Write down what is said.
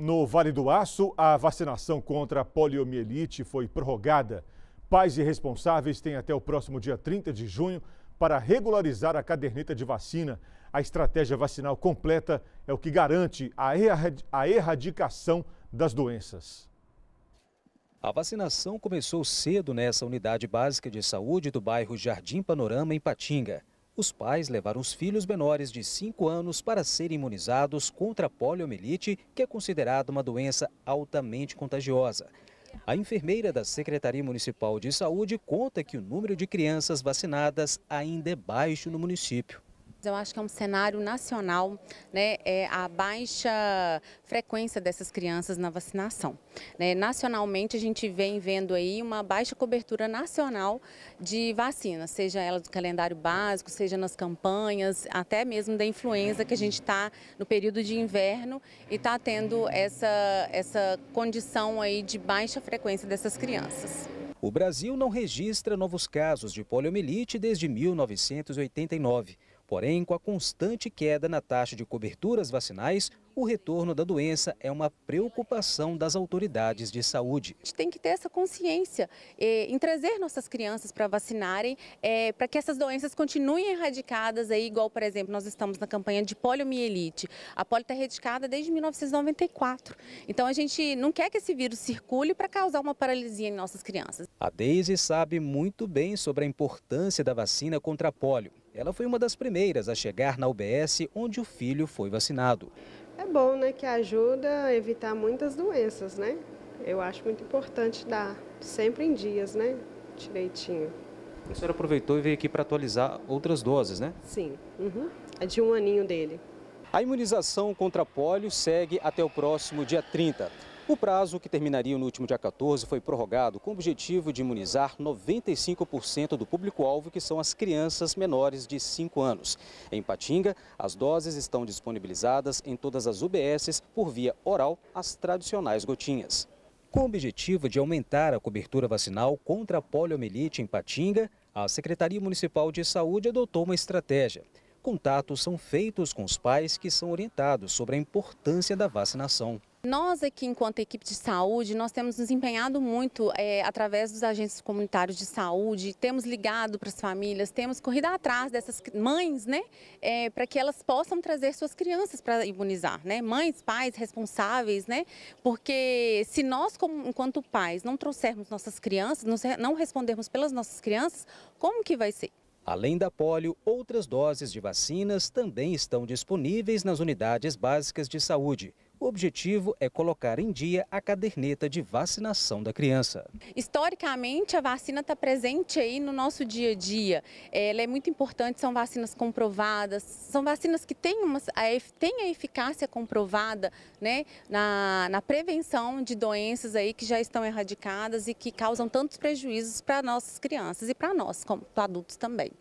No Vale do Aço, a vacinação contra a poliomielite foi prorrogada. Pais e responsáveis têm até o próximo dia 30 de junho para regularizar a caderneta de vacina. A estratégia vacinal completa é o que garante a erradicação das doenças. A vacinação começou cedo nessa unidade básica de saúde do bairro Jardim Panorama, em Patinga os pais levaram os filhos menores de 5 anos para serem imunizados contra a poliomielite, que é considerada uma doença altamente contagiosa. A enfermeira da Secretaria Municipal de Saúde conta que o número de crianças vacinadas ainda é baixo no município. Eu acho que é um cenário nacional, né, é a baixa frequência dessas crianças na vacinação. Né, nacionalmente, a gente vem vendo aí uma baixa cobertura nacional de vacinas, seja ela do calendário básico, seja nas campanhas, até mesmo da influenza, que a gente está no período de inverno e está tendo essa, essa condição aí de baixa frequência dessas crianças. O Brasil não registra novos casos de poliomielite desde 1989. Porém, com a constante queda na taxa de coberturas vacinais, o retorno da doença é uma preocupação das autoridades de saúde. A gente tem que ter essa consciência eh, em trazer nossas crianças para vacinarem, eh, para que essas doenças continuem erradicadas, aí, igual, por exemplo, nós estamos na campanha de poliomielite. A polio está erradicada desde 1994. Então, a gente não quer que esse vírus circule para causar uma paralisia em nossas crianças. A Deise sabe muito bem sobre a importância da vacina contra a polio. Ela foi uma das primeiras a chegar na UBS, onde o filho foi vacinado. É bom, né, que ajuda a evitar muitas doenças, né? Eu acho muito importante dar sempre em dias, né? Direitinho. A senhora aproveitou e veio aqui para atualizar outras doses, né? Sim. Uhum. É de um aninho dele. A imunização contra pólio segue até o próximo dia 30. O prazo, que terminaria no último dia 14, foi prorrogado com o objetivo de imunizar 95% do público-alvo, que são as crianças menores de 5 anos. Em Patinga, as doses estão disponibilizadas em todas as UBSs por via oral, as tradicionais gotinhas. Com o objetivo de aumentar a cobertura vacinal contra a poliomielite em Patinga, a Secretaria Municipal de Saúde adotou uma estratégia. Contatos são feitos com os pais que são orientados sobre a importância da vacinação. Nós aqui, enquanto equipe de saúde, nós temos nos empenhado muito é, através dos agentes comunitários de saúde, temos ligado para as famílias, temos corrido atrás dessas mães, né, é, para que elas possam trazer suas crianças para imunizar, né, mães, pais responsáveis, né, porque se nós, como, enquanto pais, não trouxermos nossas crianças, não respondermos pelas nossas crianças, como que vai ser? Além da polio, outras doses de vacinas também estão disponíveis nas unidades básicas de saúde. O objetivo é colocar em dia a caderneta de vacinação da criança. Historicamente, a vacina está presente aí no nosso dia a dia. Ela é muito importante, são vacinas comprovadas, são vacinas que têm, uma, têm a eficácia comprovada né, na, na prevenção de doenças aí que já estão erradicadas e que causam tantos prejuízos para nossas crianças e para nós, como adultos também.